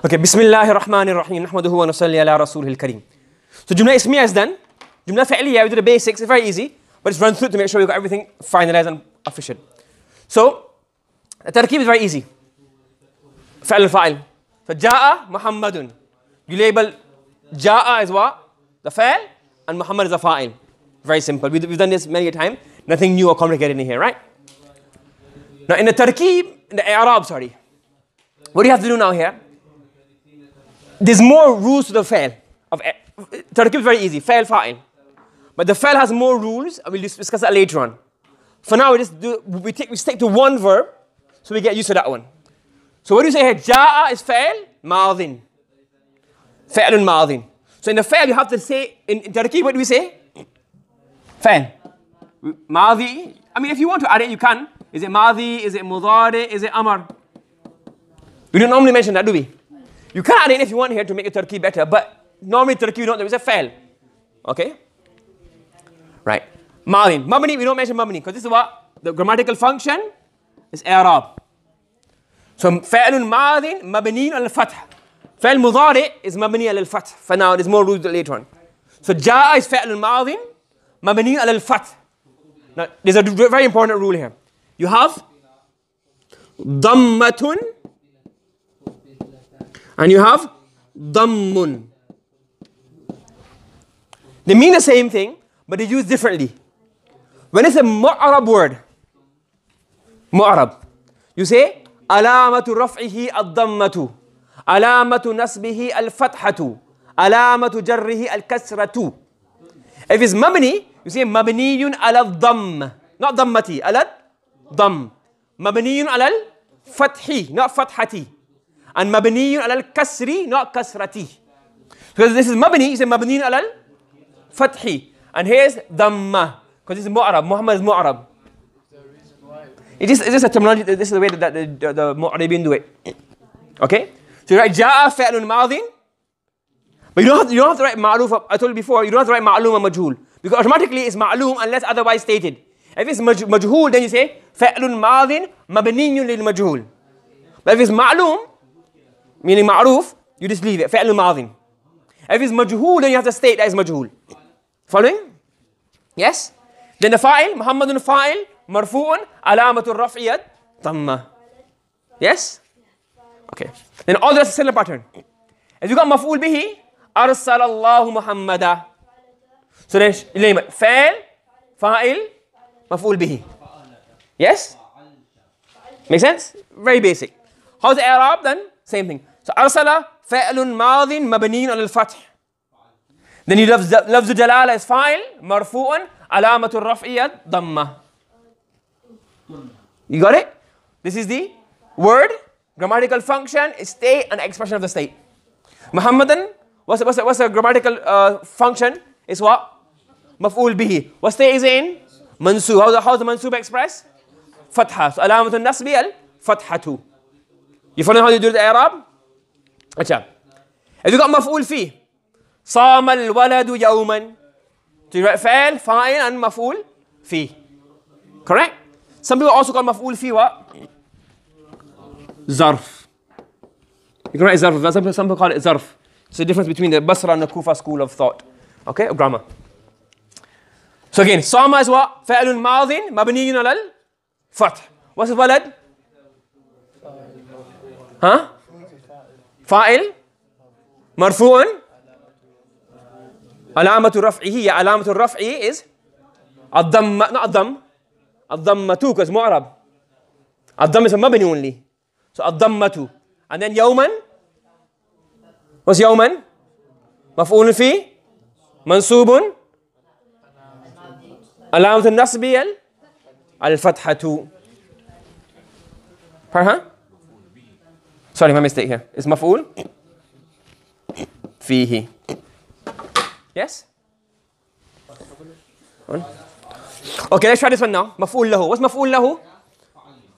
Okay, Bismillahir Rahmanir Rahim, Nahmaduhu wa nusalli ala Rasulil Kareem. So Jumla Ismiya is done. Jumla Fa'liya, we do the basics, it's very easy, but it's run through to make sure we have got everything finalized and efficient. So, the tarkib is very easy. Fa'al fa'al. So Ja'a Muhammadun. You label Ja'a as what? The fa'al, and Muhammad is a fa'il. Very simple. We've done this many a time. Nothing new or complicated in here, right? Now in the tarkib, in the Arab, sorry. What do you have to do now here? there's more rules to the fail. Of, to eh, keep it very easy, fail, fine. But the fail has more rules, and we'll discuss that later on. For now, we just do, we, take, we stick to one verb, so we get used to that one. So what do you say here? Ja'a is fail, ma'adhin. Fail and ma'adhin. So in the fail, you have to say, in, in Turkey, what do we say? Fail. Ma'adhi. I mean, if you want to add it, you can. Is it ma'adhi? Is it mudari? Is it amar? We don't normally mention that, do we? You can add in if you want here to make your turkey better, but normally turkey, you don't, there is a fail. Okay? Right. Marvin. Mabni, we don't mention mabni because this is what the grammatical function is Arab. So فعل ماض مبني al fath. فعل مضارع is مبني al fath. For now, there's more rules later on. So ja is فعل ماض مبني al fath. Now, there's a very important rule here. You have dhammatun. And you have Dammun. They mean the same thing, but they use differently. When it's a Mu'arab word, Mu'arab, you say alamatu علامة alamatu الضمة al-fathatu, alamatu علامة al-kasratu. If it's mabni, you say مبني al الضم not ضمتي al الضم مبني al-fathi, not fathati. and مبني على الكسر not كسرته because this is مبني is مبني على الفتح and here is ضمة because this is معرب Muhammad is معرب it is, it is a terminology this is the way that the, the, the معربين do it okay so you write جاء فعل ماضٍ But you don't, have, you don't have to write ma'luf. I told you before, you don't have to write ma'lum and majhul. Because automatically it's ma'lum unless otherwise stated. If it's maj- majhul, then you say fa'lun ma'adhin mabniyun lil majhul. But if it's ma'lum, meaning ma'ruf, you just leave it. فعل ماضي. If it's majhul, then you have to state that it's majhul. Following? Yes? Then the fa'il, Muhammadun fa'il, marfu'un, alamatul raf'iyat, tamma. Yes? Okay. Then all the rest is similar pattern. If you got maf'ul bihi, arsalallahu muhammada. So then, name Fa'il, fa'il, maf'ul bihi. Yes? Make sense? Very basic. How's the Arab then? Same thing. So arsala fa'lun madin mabneen al fath. Then you love love the jalala is file marfu'un alamatul raf'iyya dhamma. You got it? This is the word grammatical function state and expression of the state. Muhammadan what's what's what's a grammatical uh, function? Is what maf'ul bihi. What state is in? Mansub. How the how's the mansub express? Fatha. So alamatul nasbi al fathatu. You follow how you do the Arab? Watch If you got maf'ul fi? صام الولد يوما. Do you write فعل, fa'il and maf'ul fi? Correct? Some people also call maf'ul fi what? Zarf. You can write zarf. Some people, call it zarf. It's the difference between the Basra and the Kufa school of thought. Okay? Or grammar. So again, صام is what? فعل ماض مبني على الفتح. What's الولد? ها فاعل مرفوع علامة رفعه هي علامة الرفع is الضم not الضم الضمة because معرب الضم is مبني only so الضمة and then يوما was يوما مفعول في منصوب علامة النصب الفتحة فرها Sorry, my mistake here. Is maf'ul? Fihi. Yes? Okay, let's try this one now. Maf'ul lahu. What's maf'ul lahu?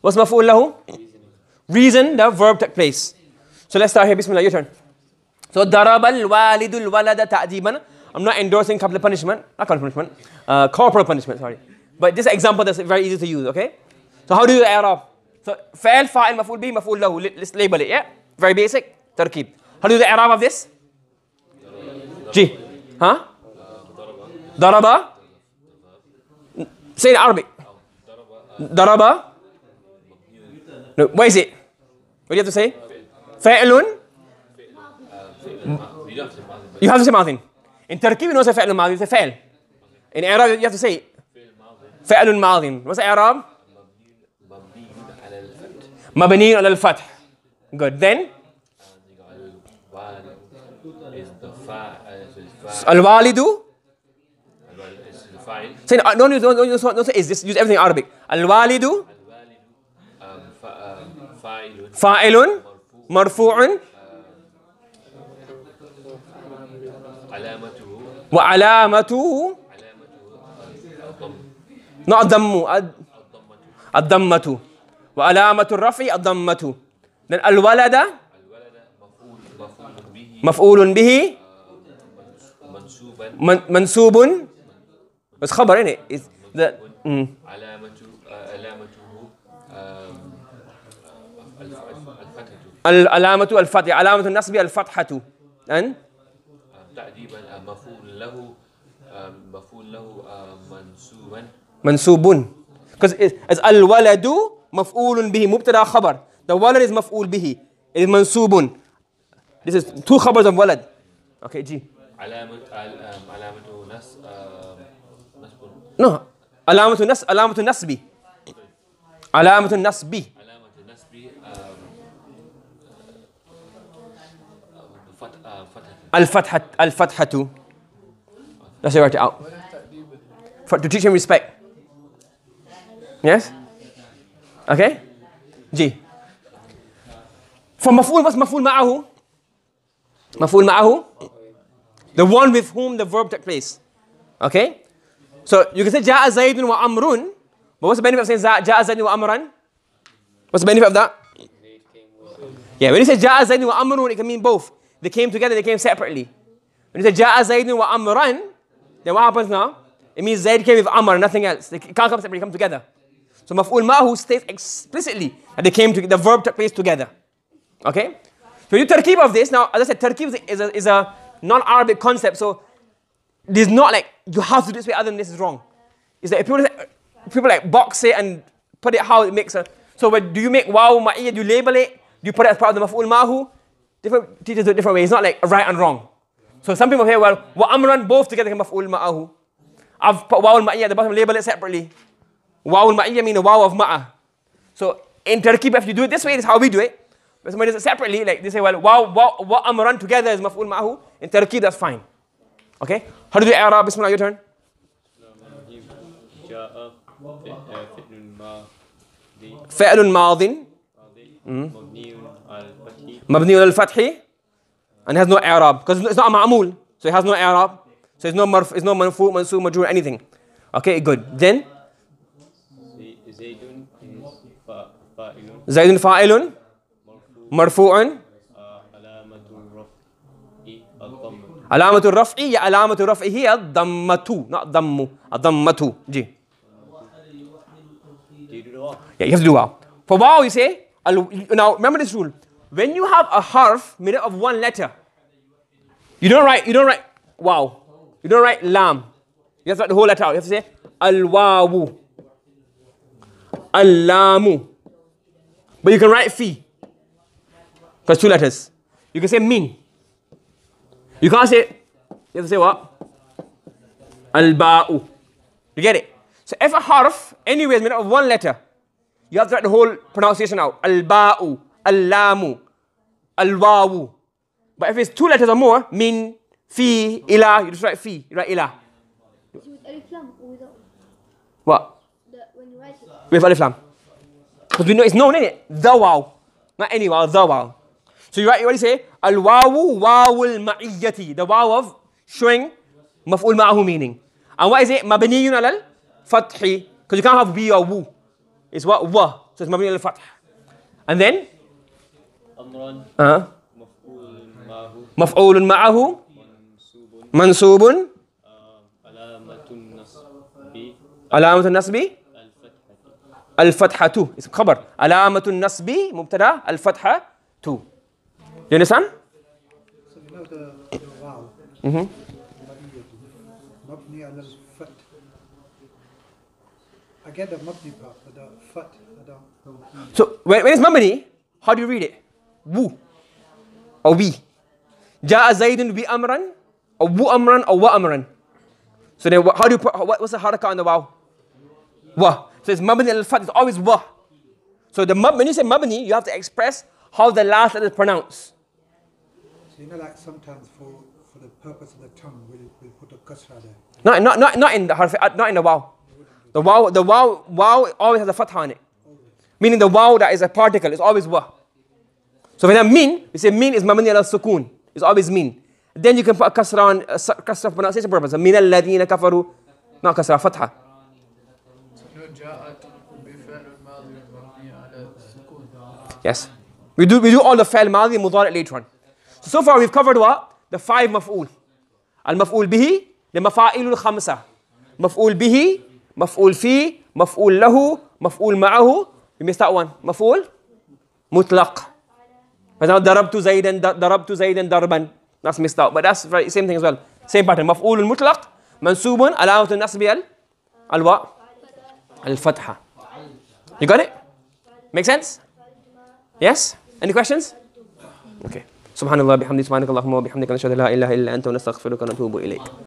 What's maf'ul lahu? Reason the verb took place. So let's start here. Bismillah, your turn. So darabal walidul walada ta'diban. I'm not endorsing capital punishment, not capital punishment, uh, corporal punishment, sorry. But this example that's very easy to use, okay? So how do you add up? So فعل فاعل مفعول به مفعول له let's label it yeah very basic تركيب how do the إعراب of this جي ها ضرب say in Arabic ضرب no, what is it what do you have to say فعل you have to say ماضي in Turkey we don't say فعل ماضي we say فعل in Arab you have to say فعل ماضي what's إعراب مبني على الفتح good then الوالد Say, no, don't use, don't, don't use, don't say is this. Use everything in Arabic. الوالد فاعل مرفوع وعلامته نعم الضم الضمة وعلامة الرفع الضمة لأن الولد مفعول به منسوب بس خبر يعني علامة علامة الفتح علامة النصب الفتحة أن تأديبا مفعول له مفعول له منسوبا منسوب because الولد مفعول به مبتدا خبر the ولد is مفعول به is منصوب this is two خبرs of ولد okay G علامة علامة نص نو علامة نص علامة النصب علامة النصب علامة النصب الفتحة الفتحة Let's right. it out. For, to teach him respect. Yes? Okay? J. For maf'ul, what's maf'ul ma'ahu? Maf'ul ma'ahu? The one with whom the verb took place. Okay? So you can say ja'a zaydun wa amrun. But what's the benefit of saying ja'a zaydun wa amran? What's the benefit of that? Yeah, when you say ja'a zaydun wa amrun, it can mean both. They came together, they came separately. When you say ja'a zaydun wa amran, then what happens now? It means Zaid came with Amr, nothing else. They can't come separately, come together. So maf'ul ma'hu states explicitly that they came to the verb plays together. Okay? So you tarkib of this, now as I said, tarkib is a, is a non-Arabic concept, so there's not like, you have to do this way other than this is wrong. It's like people, people like box it and put it how it makes a... So do you make wow ma'iyya, do you label it? Do you put it as part of the maf'ul ma'hu? Different teachers do it different ways. It's not like right and wrong. So some people say, well, wa amran both together can maf'ul ma'ahu. I've put wow al at the bottom, label it separately. Wow al mean means wow of ma'a. So in Turkey, if you do it this way, this is how we do it. But somebody does it separately, like they say, well, wow, wow, wow amran together is maf'ul ma'ahu. In Turkey, that's fine. Okay? How do you Arab? Bismillah, your turn. فعل ماض مبني على الفتح and has no i'rab because it's not a ma'mul so it has no i'rab so it's no marf it's no manfu mansub majrur anything okay good then زيد فاعل مرفوع علامة الرفع يا علامة الرفع هي الضمة not ضم الضمة جي yeah you have to do well. for wow you say now remember this rule when you have a harf made up of one letter you don't write you don't write wow you don't write lam you have to write the whole letter out you have to say al wawu al lamu But you can write fi. Because two letters. You can say min. You can't say, you have to say what? Al-ba'u. You get it? So if a harf, anyway, is made up of one letter, you have to write the whole pronunciation out. Al-ba'u, al-lamu, al But if it's two letters or more, min, fi, ila, you just write fi, you write ila. with alif lam or without? What? The, when you write it. With alif lam. Because we know it's known, isn't it? The wow. Not any wow, the wow. So you right, you already say Al wawu wawul ma'iyyati. The wow of showing maf'ul ma'ahu meaning. And what is it? Mabniyun alal fathi. Because you can't have bi or wu. It's what? Wa. So it's mabniyun alal fath. And then? Amran. uh ma'ahu. Mansubun. معه uh, nasbi. علامة النصب الفتحة اسم خبر علامة النصب مبتدا الفتحة تو You understand? Mm-hmm. مبني على الفتح I get the مبني part but the Fat, I don't So when, when مبني how do you read it? Wu or we جاء زيد بأمرا أو amran or أو وأمرا So then how do you put, what, what's the haraka on the wow? Wa so it's mabni al-fat, it's always wa. So the mab, when you say mabni, you have to express how the last letter is pronounced. So you know like sometimes for, for the purpose of the tongue, we'll, we'll put a kasra there. Not, not, not, not in the harf, uh, not in the wow. The wow, the wow, wow always has a fatha on it. Always. Meaning the wow that is a particle, it's always wa. So when I mean, we say mean is mabni al sukun. It's always mean. Then you can put a kasra on, a kasra for pronunciation purpose. Min al-ladina kafaru. Not kasra, fatha. جاءت بفعل الماضي المبني على السكون. Yes. We do, we do all the فعل ماضي مضارع later on. So, so far we've covered what? The five مفعول. المفعول به لمفاعيل الخمسة. مفعول به مفعول فيه مفعول له مفعول معه we missed that one مفعول مطلق for example ضربت زيدا ضربت زيدا ضربا that's missed out but that's very, same thing as well same pattern مفعول مطلق منسوب علامة النصب الواء Al-Fatha. You got it? Make sense? Yes? Any questions? Okay. Subhanallah, bihamdi, subhanakallahumma, bihamdika, nashadu la illa anta, nastaghfiruka, natubu ilayk.